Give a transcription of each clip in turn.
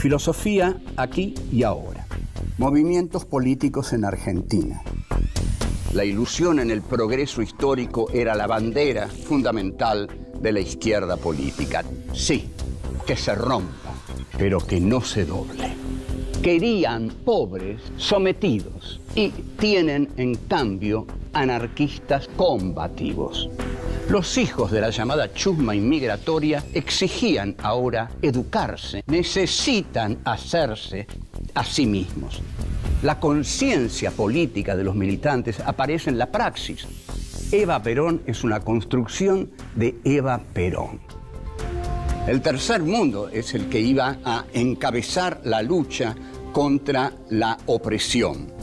Filosofía aquí y ahora. Movimientos políticos en Argentina. La ilusión en el progreso histórico era la bandera fundamental de la izquierda política. Sí, que se rompa, pero que no se doble. Querían pobres sometidos y tienen en cambio anarquistas combativos. Los hijos de la llamada chusma inmigratoria exigían ahora educarse, necesitan hacerse a sí mismos. La conciencia política de los militantes aparece en la praxis. Eva Perón es una construcción de Eva Perón. El tercer mundo es el que iba a encabezar la lucha contra la opresión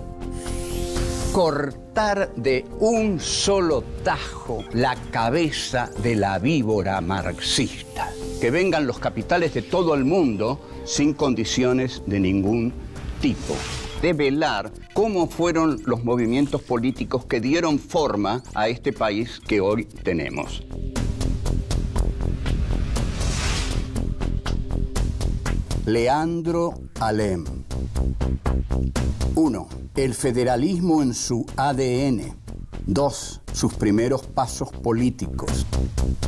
cortar de un solo tajo la cabeza de la víbora marxista. Que vengan los capitales de todo el mundo sin condiciones de ningún tipo Develar cómo fueron los movimientos políticos que dieron forma a este país que hoy tenemos. Leandro Alem. 1. El federalismo en su ADN. 2. Sus primeros pasos políticos.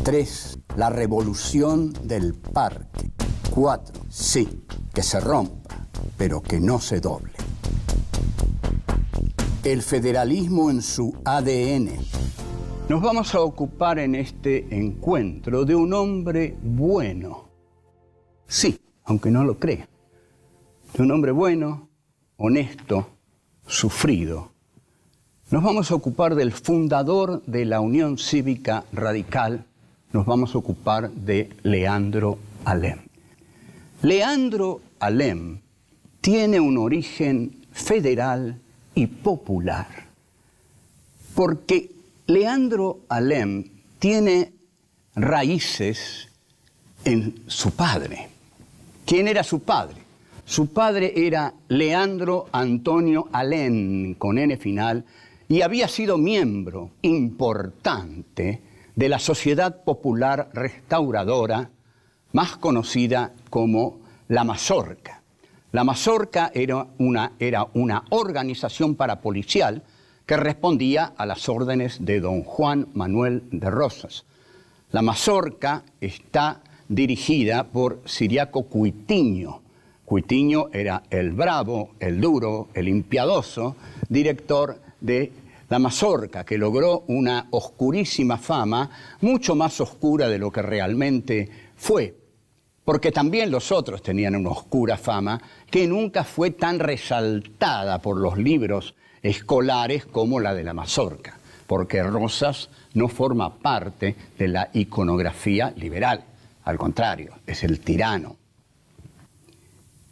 3. La revolución del parque. 4. Sí, que se rompa, pero que no se doble. El federalismo en su ADN. Nos vamos a ocupar en este encuentro de un hombre bueno. Sí, aunque no lo crea de un hombre bueno, honesto, sufrido. Nos vamos a ocupar del fundador de la Unión Cívica Radical, nos vamos a ocupar de Leandro Alem. Leandro Alem tiene un origen federal y popular, porque Leandro Alem tiene raíces en su padre. ¿Quién era su padre? Su padre era Leandro Antonio Alén, con N final, y había sido miembro importante de la Sociedad Popular Restauradora, más conocida como la Mazorca. La Mazorca era una, organización parapolicial que respondía a las órdenes de don Juan Manuel de Rosas. La Mazorca está dirigida por Siriaco Cuitiño, Cuitiño era el bravo, el duro, el impiadoso director de La Mazorca, que logró una oscurísima fama, mucho más oscura de lo que realmente fue, porque también los otros tenían una oscura fama que nunca fue tan resaltada por los libros escolares como la de La Mazorca, porque Rosas no forma parte de la iconografía liberal, al contrario, es el tirano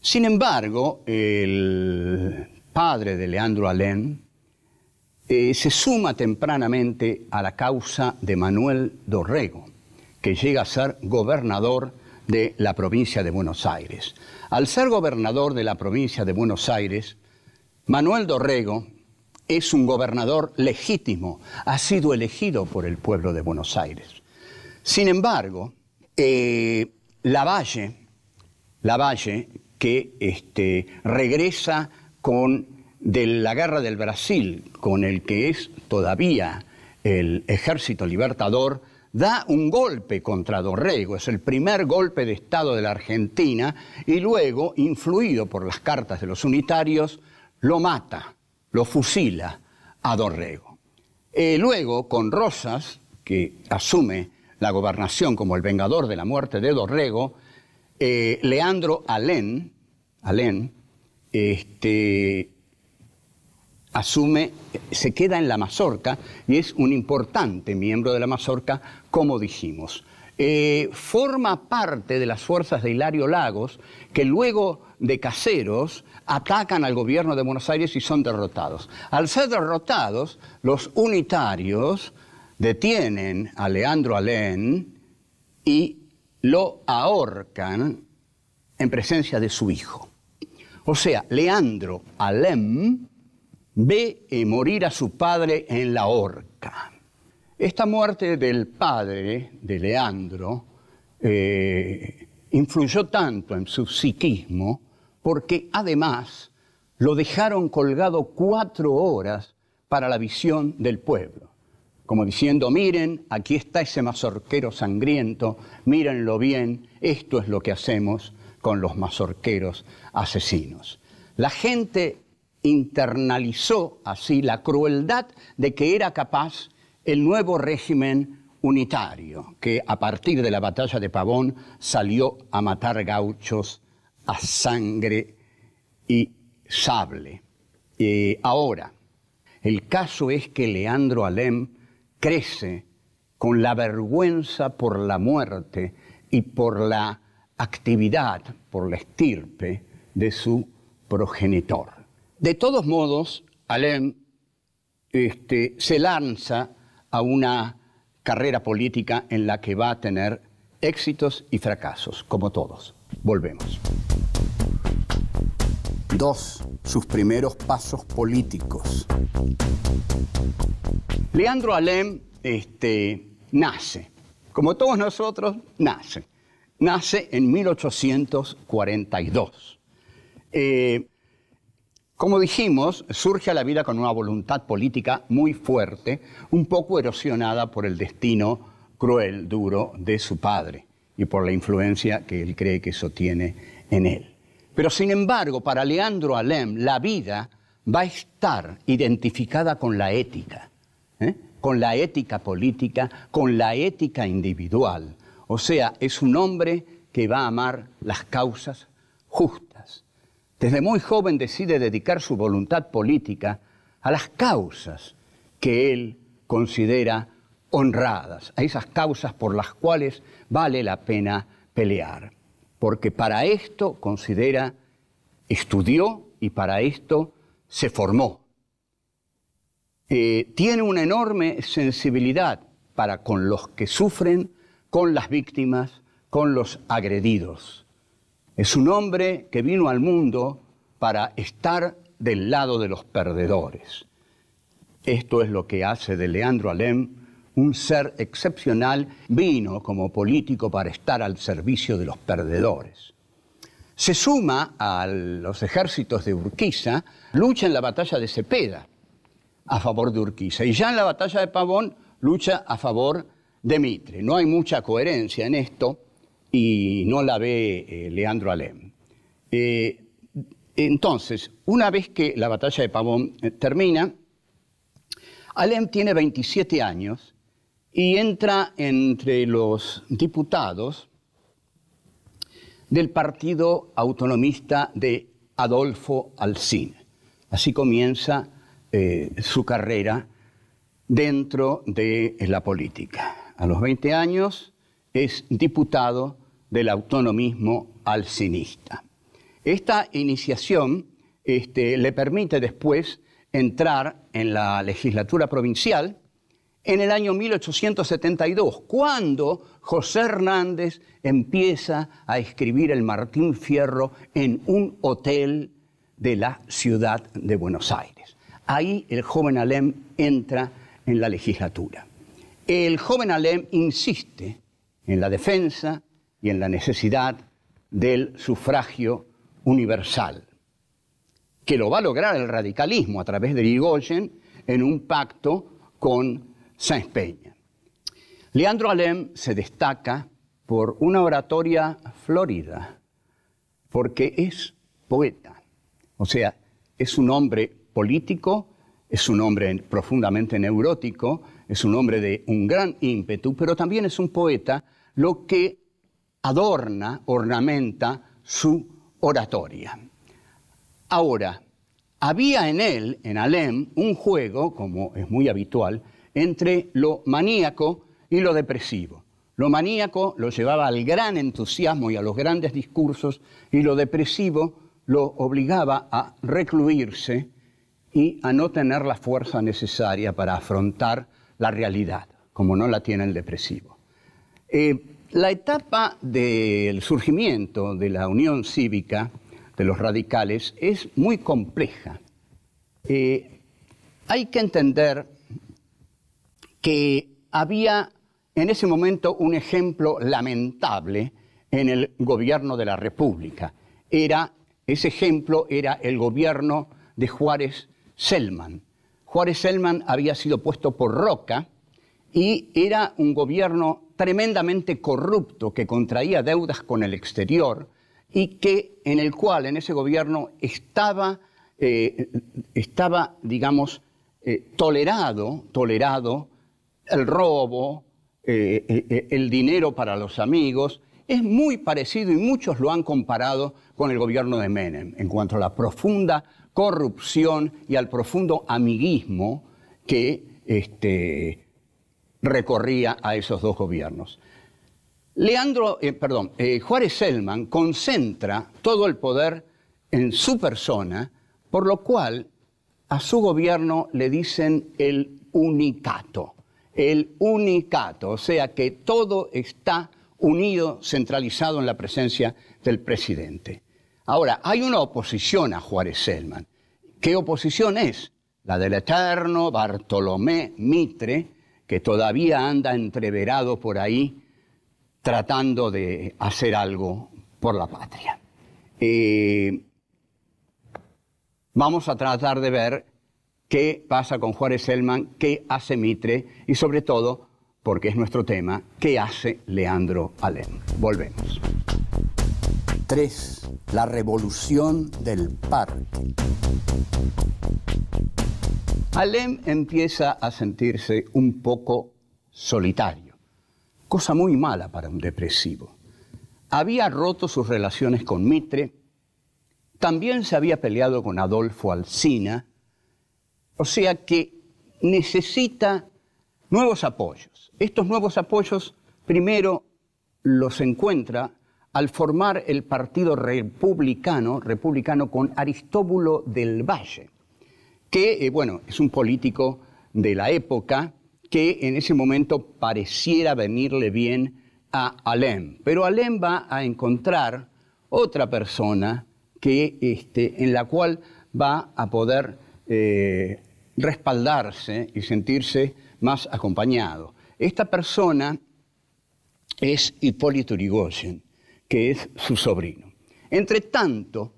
sin embargo, el padre de Leandro Alén eh, se suma tempranamente a la causa de Manuel Dorrego, que llega a ser gobernador de la provincia de Buenos Aires. Al ser gobernador de la provincia de Buenos Aires, Manuel Dorrego es un gobernador legítimo, ha sido elegido por el pueblo de Buenos Aires. Sin embargo, eh, Lavalle, Lavalle, que este, regresa con, de la guerra del Brasil, con el que es todavía el ejército libertador, da un golpe contra Dorrego, es el primer golpe de Estado de la Argentina, y luego, influido por las cartas de los unitarios, lo mata, lo fusila a Dorrego. Eh, luego, con Rosas, que asume la gobernación como el vengador de la muerte de Dorrego, eh, Leandro Alén, este, asume, se queda en la mazorca y es un importante miembro de la mazorca, como dijimos. Eh, forma parte de las fuerzas de Hilario Lagos, que luego de caseros atacan al gobierno de Buenos Aires y son derrotados. Al ser derrotados, los unitarios detienen a Leandro Alén y lo ahorcan en presencia de su hijo. O sea, Leandro Alem ve eh, morir a su padre en la horca. Esta muerte del padre de Leandro eh, influyó tanto en su psiquismo porque además lo dejaron colgado cuatro horas para la visión del pueblo como diciendo, miren, aquí está ese mazorquero sangriento, mírenlo bien, esto es lo que hacemos con los mazorqueros asesinos. La gente internalizó así la crueldad de que era capaz el nuevo régimen unitario, que a partir de la batalla de Pavón salió a matar gauchos a sangre y sable. Eh, ahora, el caso es que Leandro Alem crece con la vergüenza por la muerte y por la actividad, por la estirpe de su progenitor. De todos modos, Alem este, se lanza a una carrera política en la que va a tener éxitos y fracasos, como todos. Volvemos. Dos sus primeros pasos políticos. Leandro Alem este, nace, como todos nosotros, nace. Nace en 1842. Eh, como dijimos, surge a la vida con una voluntad política muy fuerte, un poco erosionada por el destino cruel, duro de su padre y por la influencia que él cree que eso tiene en él. Pero sin embargo, para Leandro Alem, la vida va a estar identificada con la ética, ¿eh? con la ética política, con la ética individual. O sea, es un hombre que va a amar las causas justas. Desde muy joven decide dedicar su voluntad política a las causas que él considera honradas, a esas causas por las cuales vale la pena pelear porque para esto, considera, estudió y para esto se formó. Eh, tiene una enorme sensibilidad para con los que sufren, con las víctimas, con los agredidos. Es un hombre que vino al mundo para estar del lado de los perdedores. Esto es lo que hace de Leandro Alem un ser excepcional, vino como político para estar al servicio de los perdedores. Se suma a los ejércitos de Urquiza, lucha en la batalla de Cepeda a favor de Urquiza y ya en la batalla de Pavón lucha a favor de Mitre. No hay mucha coherencia en esto y no la ve eh, Leandro Alem. Eh, entonces, una vez que la batalla de Pavón eh, termina, Alem tiene 27 años y entra entre los diputados del Partido Autonomista de Adolfo Alsina. Así comienza eh, su carrera dentro de la política. A los 20 años es diputado del autonomismo alcinista. Esta iniciación este, le permite después entrar en la legislatura provincial en el año 1872, cuando José Hernández empieza a escribir el Martín Fierro en un hotel de la ciudad de Buenos Aires. Ahí el joven Alem entra en la legislatura. El joven Alem insiste en la defensa y en la necesidad del sufragio universal, que lo va a lograr el radicalismo a través de Irigoyen en un pacto con se Peña. Leandro Alem se destaca por una oratoria florida, porque es poeta. O sea, es un hombre político, es un hombre profundamente neurótico, es un hombre de un gran ímpetu, pero también es un poeta, lo que adorna, ornamenta su oratoria. Ahora, había en él, en Alem, un juego, como es muy habitual, entre lo maníaco y lo depresivo. Lo maníaco lo llevaba al gran entusiasmo y a los grandes discursos y lo depresivo lo obligaba a recluirse y a no tener la fuerza necesaria para afrontar la realidad, como no la tiene el depresivo. Eh, la etapa del surgimiento de la Unión Cívica de los radicales es muy compleja. Eh, hay que entender que había en ese momento un ejemplo lamentable en el gobierno de la República. ese ejemplo era el gobierno de Juárez Selman. Juárez Selman había sido puesto por Roca y era un gobierno tremendamente corrupto que contraía deudas con el exterior y que en el cual en ese gobierno estaba, eh, estaba digamos, eh, tolerado, tolerado el robo, eh, eh, eh, el dinero para los amigos, es muy parecido y muchos lo han comparado con el gobierno de Menem en cuanto a la profunda corrupción y al profundo amiguismo que este, recorría a esos dos gobiernos. Leandro, perdón, Juárez Selman concentra todo el poder en su persona, por lo cual a su gobierno le dicen el unicato el unicato, o sea que todo está unido, centralizado en la presencia del presidente. Ahora, hay una oposición a Juárez Selman. ¿Qué oposición es? La del eterno Bartolomé Mitre, que todavía anda entreverado por ahí tratando de hacer algo por la patria. Eh, vamos a tratar de ver qué pasa con Juárez Selman, qué hace Mitre y sobre todo, porque es nuestro tema, qué hace Leandro Alem. Volvemos. 3. La revolución del parque. Alem empieza a sentirse un poco solitario, cosa muy mala para un depresivo. Había roto sus relaciones con Mitre, también se había peleado con Adolfo Alsina, o sea que necesita nuevos apoyos. Estos nuevos apoyos primero los encuentra al formar el Partido Republicano, republicano con Aristóbulo del Valle, que eh, bueno, es un político de la época que en ese momento pareciera venirle bien a Alem. Pero Alem va a encontrar otra persona que, este, en la cual va a poder eh, respaldarse y sentirse más acompañado. Esta persona es Hipólito Yrigoyen, que es su sobrino. Entre tanto,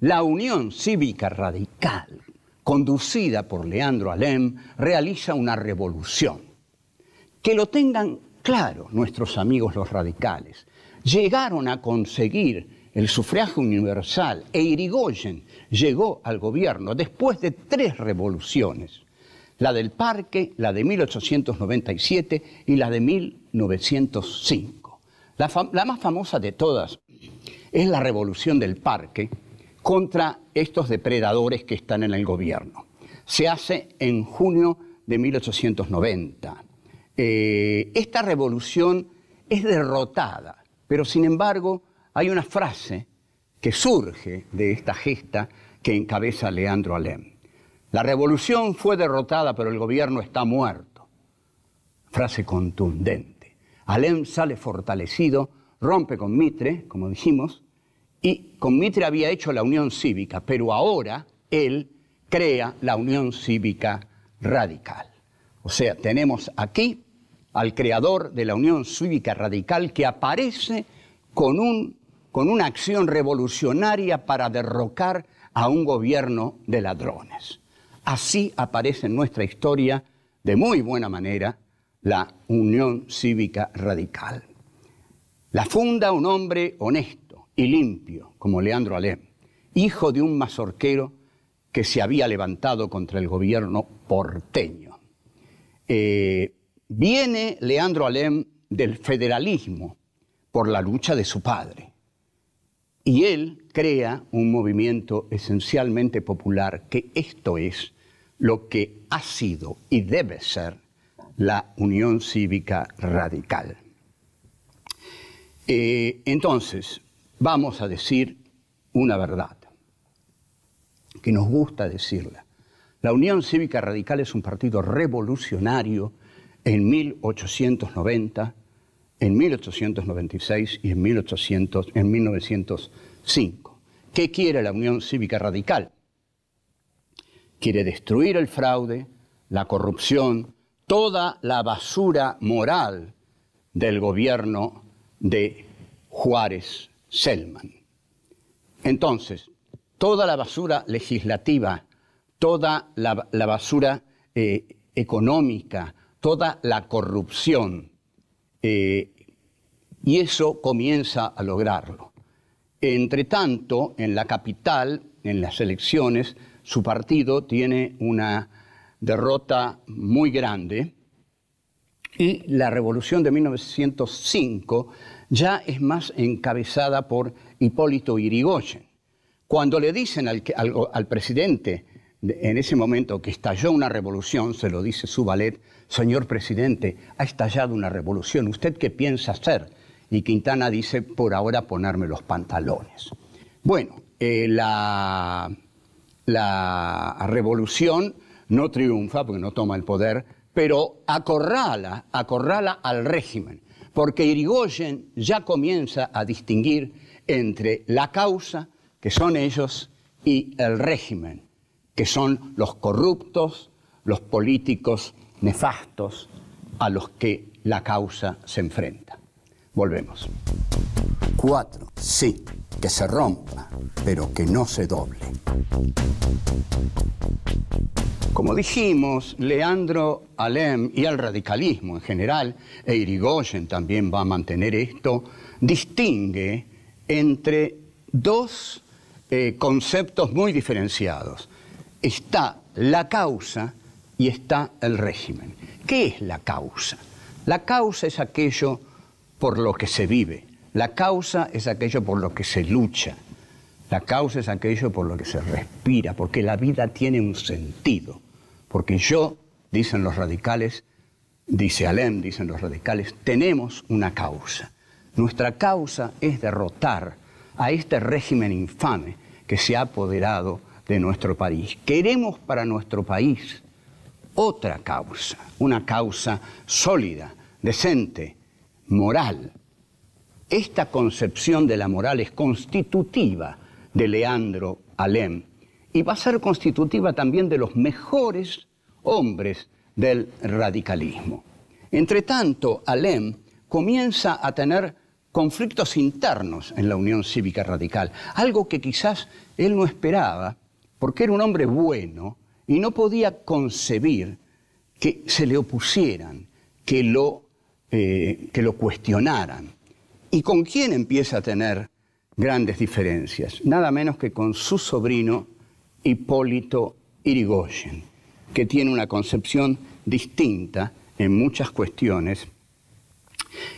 la Unión Cívica Radical, conducida por Leandro Alem, realiza una revolución. Que lo tengan claro nuestros amigos los radicales. Llegaron a conseguir el sufragio universal e Irigoyen llegó al gobierno después de tres revoluciones, la del Parque, la de 1897 y la de 1905. La, más famosa de todas es la revolución del Parque contra estos depredadores que están en el gobierno. Se hace en junio de 1890. Eh, esta revolución es derrotada, pero sin embargo hay una frase que surge de esta gesta que encabeza Leandro Alem. La revolución fue derrotada, pero el gobierno está muerto. Frase contundente. Alem sale fortalecido, rompe con Mitre, como dijimos, y con Mitre había hecho la Unión Cívica, pero ahora él crea la Unión Cívica Radical. O sea, tenemos aquí al creador de la Unión Cívica Radical que aparece con un con una acción revolucionaria para derrocar a un gobierno de ladrones. Así aparece en nuestra historia, de muy buena manera, la Unión Cívica Radical. La funda un hombre honesto y limpio, como Leandro Alem, hijo de un mazorquero que se había levantado contra el gobierno porteño. Eh, viene Leandro Alem del federalismo por la lucha de su padre y él crea un movimiento esencialmente popular, que esto es lo que ha sido y debe ser la Unión Cívica Radical. Eh, entonces, vamos a decir una verdad, que nos gusta decirla. La Unión Cívica Radical es un partido revolucionario en 1890 en 1896 y en, 1905. ¿Qué quiere la Unión Cívica Radical? Quiere destruir el fraude, la corrupción, toda la basura moral del gobierno de Juárez Selman. Entonces, toda la basura legislativa, toda la, basura eh, económica, toda la corrupción, eh, y eso comienza a lograrlo. Entre tanto, en la capital, en las elecciones, su partido tiene una derrota muy grande y la revolución de 1905 ya es más encabezada por Hipólito Irigoyen. Cuando le dicen al presidente en ese momento que estalló una revolución, se lo dice su ballet, señor presidente, ha estallado una revolución, ¿usted qué piensa hacer? Y Quintana dice, por ahora ponerme los pantalones. Bueno, eh, la, la revolución no triunfa porque no toma el poder, pero acorrala, acorrala al régimen, porque Irigoyen ya comienza a distinguir entre la causa, que son ellos, y el régimen, que son los corruptos, los políticos nefastos a los que la causa se enfrenta. Volvemos. Cuatro, sí, que se rompa, pero que no se doble. Como dijimos, Leandro Alem y al radicalismo en general, e Irigoyen también va a mantener esto, distingue entre dos eh, conceptos muy diferenciados. Está la causa, y está el régimen. ¿Qué es la causa? La causa es aquello por lo que se vive, la causa es aquello por lo que se lucha, la causa es aquello por lo que se respira, porque la vida tiene un sentido, porque yo, dicen los radicales, dice Alem, dicen los radicales, tenemos una causa. Nuestra causa es derrotar a este régimen infame que se ha apoderado de nuestro país. Queremos para nuestro país otra causa, una causa sólida, decente, moral. Esta concepción de la moral es constitutiva de Leandro Alem y va a ser constitutiva también de los mejores hombres del radicalismo. Entre tanto, Alem comienza a tener conflictos internos en la Unión Cívica Radical, algo que quizás él no esperaba, porque era un hombre bueno, y no podía concebir que se le opusieran, que lo, eh, que lo cuestionaran. ¿Y con quién empieza a tener grandes diferencias? Nada menos que con su sobrino Hipólito Irigoyen, que tiene una concepción distinta en muchas cuestiones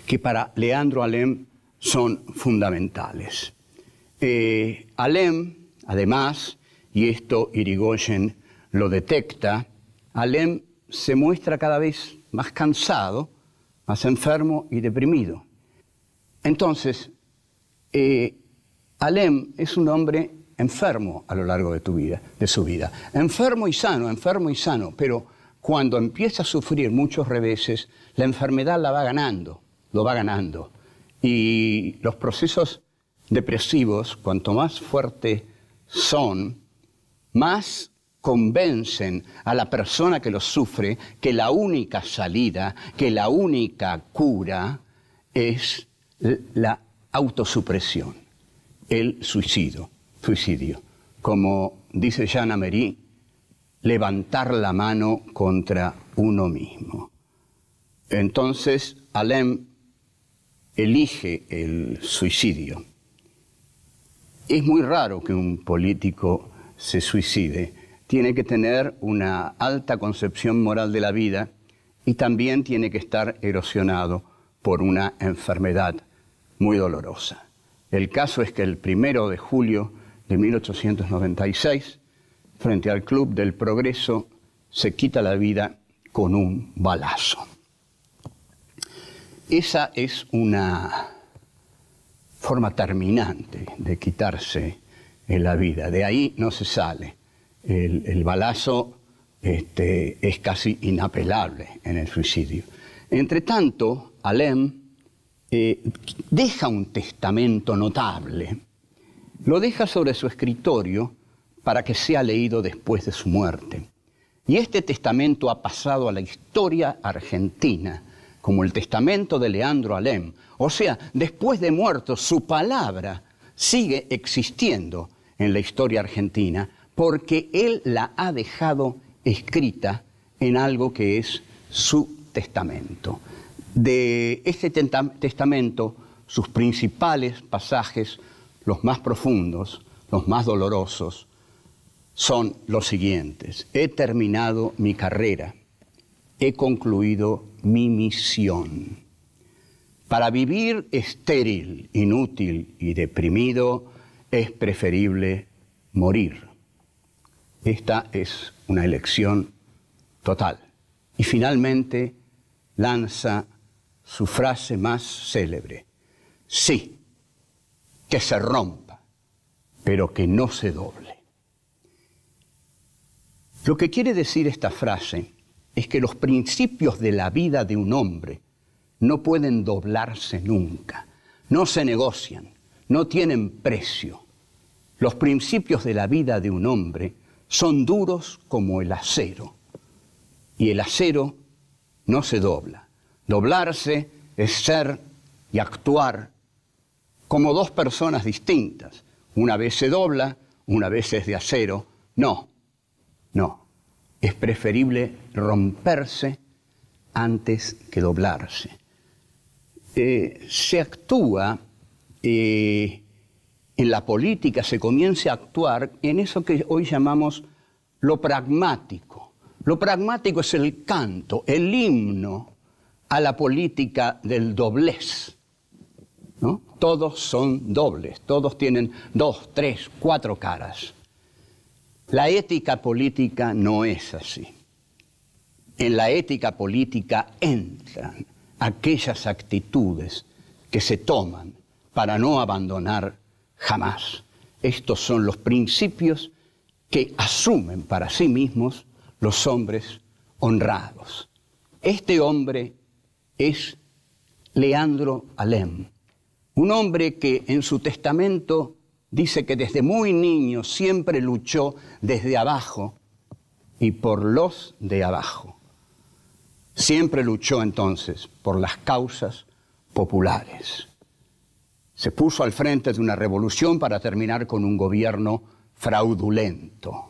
que para Leandro Alem son fundamentales. Eh, Alem, además, y esto Irigoyen lo detecta, Alem se muestra cada vez más cansado, más enfermo y deprimido. Entonces, eh, Alem es un hombre enfermo a lo largo de, vida, de su vida. Enfermo y sano, enfermo y sano, pero cuando empieza a sufrir muchos reveses, la enfermedad la va ganando, lo va ganando. Y los procesos depresivos, cuanto más fuertes son, más convencen a la persona que lo sufre que la única salida, que la única cura es la autosupresión, el suicidio, suicidio. Como dice Jean Améry, levantar la mano contra uno mismo. Entonces, Alem elige el suicidio. Es muy raro que un político se suicide, tiene que tener una alta concepción moral de la vida y también tiene que estar erosionado por una enfermedad muy dolorosa. El caso es que el primero de julio de 1896, frente al Club del Progreso, se quita la vida con un balazo. Esa es una forma terminante de quitarse en la vida. De ahí no se sale el, balazo este, es casi inapelable en el suicidio. Entre tanto, Alem eh, deja un testamento notable. Lo deja sobre su escritorio para que sea leído después de su muerte. Y este testamento ha pasado a la historia argentina como el testamento de Leandro Alem. O sea, después de muerto, su palabra sigue existiendo en la historia argentina porque Él la ha dejado escrita en algo que es su testamento. De este testamento, sus principales pasajes, los más profundos, los más dolorosos, son los siguientes. He terminado mi carrera, he concluido mi misión. Para vivir estéril, inútil y deprimido es preferible morir. Esta es una elección total. Y finalmente lanza su frase más célebre. Sí, que se rompa, pero que no se doble. Lo que quiere decir esta frase es que los principios de la vida de un hombre no pueden doblarse nunca, no se negocian, no tienen precio. Los principios de la vida de un hombre son duros como el acero. Y el acero no se dobla. Doblarse es ser y actuar como dos personas distintas. Una vez se dobla, una vez es de acero. No, no. Es preferible romperse antes que doblarse. Eh, se actúa eh, en la política se comience a actuar en eso que hoy llamamos lo pragmático. Lo pragmático es el canto, el himno a la política del doblez. Todos son dobles, todos tienen dos, tres, cuatro caras. La ética política no es así. En la ética política entran aquellas actitudes que se toman para no abandonar jamás. Estos son los principios que asumen para sí mismos los hombres honrados. Este hombre es Leandro Alem, un hombre que en su testamento dice que desde muy niño siempre luchó desde abajo y por los de abajo. Siempre luchó entonces por las causas populares se puso al frente de una revolución para terminar con un gobierno fraudulento.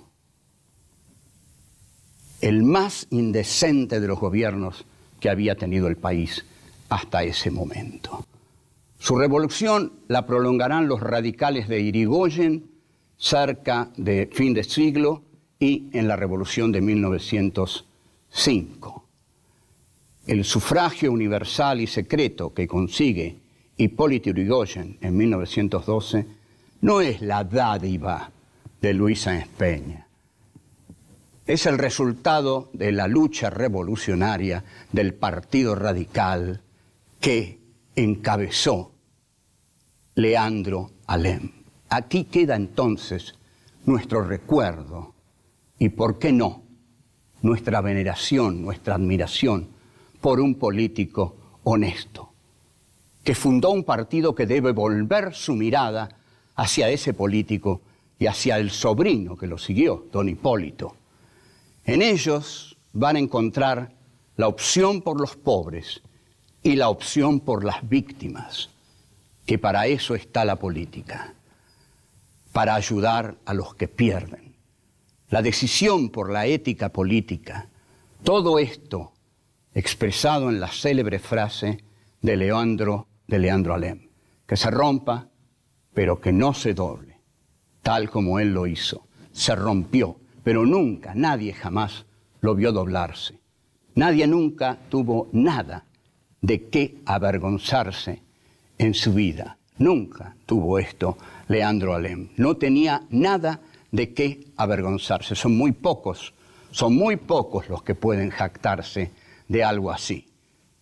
El más indecente de los gobiernos que había tenido el país hasta ese momento. Su revolución la prolongarán los radicales de Irigoyen cerca de fin de siglo y en la revolución de 1905. El sufragio universal y secreto que consigue Hipólito Yrigoyen en 1912 no es la dádiva de Luis Espeña, Es el resultado de la lucha revolucionaria del Partido Radical que encabezó Leandro Alem. Aquí queda entonces nuestro recuerdo y, ¿por qué no?, nuestra veneración, nuestra admiración por un político honesto que fundó un partido que debe volver su mirada hacia ese político y hacia el sobrino que lo siguió, don Hipólito. En ellos van a encontrar la opción por los pobres y la opción por las víctimas, que para eso está la política, para ayudar a los que pierden. La decisión por la ética política, todo esto expresado en la célebre frase de Leandro de Leandro Alem, que se rompa, pero que no se doble, tal como él lo hizo. Se rompió, pero nunca, nadie jamás lo vio doblarse. Nadie nunca tuvo nada de qué avergonzarse en su vida. Nunca tuvo esto Leandro Alem. No tenía nada de qué avergonzarse. Son muy pocos, son muy pocos los que pueden jactarse de algo así.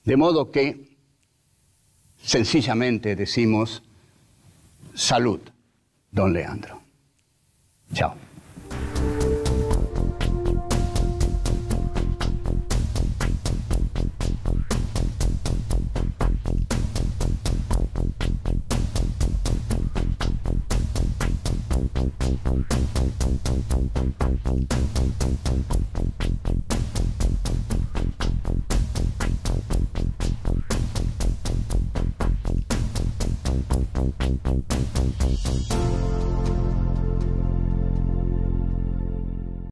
De modo que sencillamente decimos salud, don Leandro. Chao.